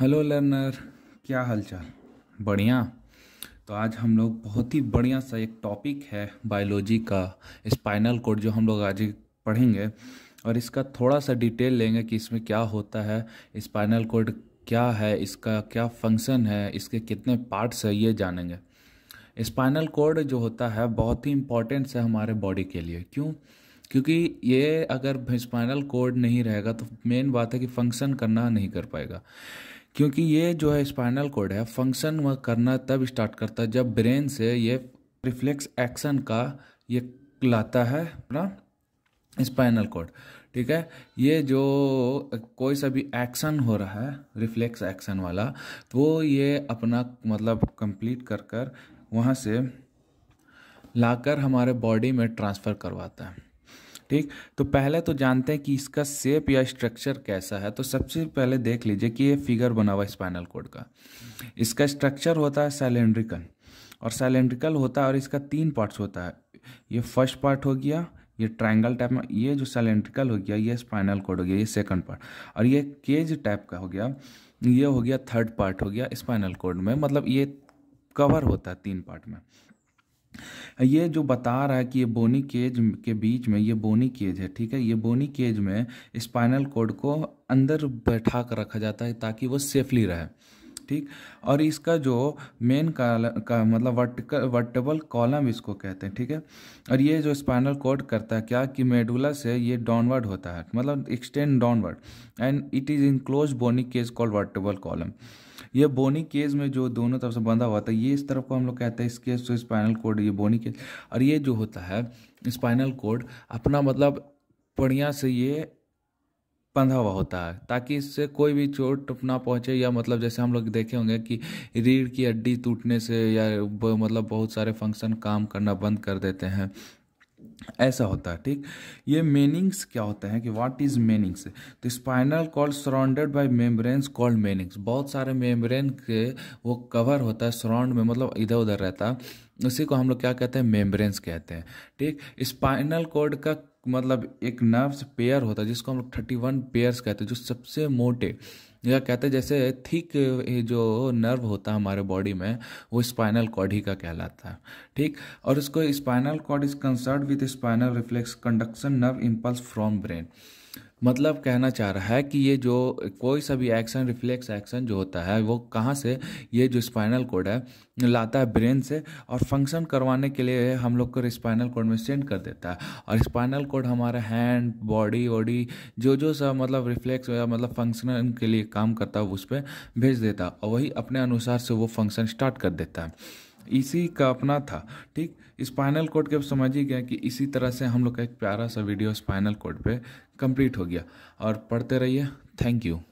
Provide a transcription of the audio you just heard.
hello learner क्या हालचाल बढ़िया तो आज हम लोग बहुत ही बढ़िया सा एक टॉपिक है बायोलॉजी का स्पाइनल कोड जो हम लोग आज पढ़ेंगे और इसका थोड़ा सा डिटेल लेंगे कि इसमें क्या होता है स्पाइनल कोड क्या है इसका क्या फंक्शन है इसके कितने पार्ट्स है ये जानेंगे स्पाइनल कोड जो होता है बहुत ही इम्पॉर्टेंट है हमारे बॉडी के लिए क्यों क्योंकि ये अगर स्पाइनल कोड नहीं रहेगा तो मेन बात है कि फंक्शन करना नहीं कर पाएगा क्योंकि ये जो है स्पाइनल कोड है फंक्शन वह करना तब स्टार्ट करता है जब ब्रेन से ये रिफ्लेक्स एक्शन का ये लाता है अपना स्पाइनल कोड ठीक है ये जो कोई सा भी एक्शन हो रहा है रिफ्लेक्स एक्शन वाला तो वो ये अपना मतलब कंप्लीट कर कर वहाँ से लाकर हमारे बॉडी में ट्रांसफ़र करवाता है ठीक तो पहले तो जानते हैं कि इसका सेप या स्ट्रक्चर कैसा है तो सबसे पहले देख लीजिए कि ये फिगर बना हुआ स्पाइनल कोड का इसका स्ट्रक्चर होता है सैलेंड्रिकल और सैलेंड्रिकल होता है और इसका तीन पार्ट्स होता है ये फर्स्ट पार्ट हो गया ये ट्रायंगल टाइप में ये जो सैलेंड्रिकल हो गया ये स्पाइनल कोड हो गया ये सेकंड पार्ट और ये केज टाइप का हो गया ये हो गया थर्ड पार्ट हो गया स्पाइनल कोड में मतलब ये कवर होता है तीन पार्ट में ये जो बता रहा है कि ये बोनी केज के बीच में ये बोनी केज है ठीक है ये बोनी केज में स्पाइनल कोड को अंदर बैठा कर रखा जाता है ताकि वो सेफली रहे ठीक और इसका जो मेन का मतलब वर्टिकल वर्टेबल कॉलम इसको कहते हैं ठीक है और ये जो स्पाइनल कोड करता है क्या कि मेडुला से ये डाउनवर्ड होता है मतलब extend downward and it is enclose bony cage called vertebral column ये बोनी केज में जो दोनों तरफ से बंधा हुआ था ये इस तरफ को हम लोग कहते हैं इस केज तो स्पाइनल कोड ये बोनी केज और ये जो होता है स्पाइनल कोड अपना मतलब बढ़िया से ये बंधा हुआ होता है ताकि इससे कोई भी चोट ना पहुंचे या मतलब जैसे हम लोग देखे होंगे कि रीढ़ की हड्डी टूटने से या मतलब बहुत सारे फंक्शन काम करना बंद कर देते हैं ऐसा होता है ठीक ये मेनिंग्स क्या तो होता है कि व्हाट इज मेनिंग्स तो spinal cord surrounded by membranes called meninges बहुत सारे मेम्ब्रेन के वो कवर होता है सराउंड में मतलब इधर उधर रहता है उसी को हम लोग क्या कहते हैं मेम्ब्रेन्स कहते हैं ठीक स्पाइनल कॉर्ड का मतलब एक नर्व्स पेयर होता है जिसको हम लोग थर्टी वन पेयर्स कहते हैं जो सबसे मोटे या कहते हैं जैसे थिक जो नर्व होता है हमारे बॉडी में वो स्पाइनल कॉर्ड ही का कहलाता है ठीक और इसको spinal cord is concerned with spinal reflex conduction nerve impulse from brain मतलब कहना चाह रहा है कि ये जो कोई सा भी एक्शन रिफ्लेक्स एक्शन जो होता है वो कहाँ से ये जो स्पाइनल कोड है लाता है ब्रेन से और फंक्शन करवाने के लिए हम लोग को स्पाइनल कोड में सेंड कर देता है और स्पाइनल कोड हमारा हैंड बॉडी वॉडी जो जो सा मतलब रिफ्लेक्स या मतलब फंक्शन के लिए काम करता है उस पर भेज देता है और वही अपने अनुसार से वो फंक्शन स्टार्ट कर देता है इसी का अपना था ठीक स्पाइनल कोड के अब समझ ही गया कि इसी तरह से हम लोग का एक प्यारा सा वीडियो स्पाइनल कोड पे कंप्लीट हो गया और पढ़ते रहिए थैंक यू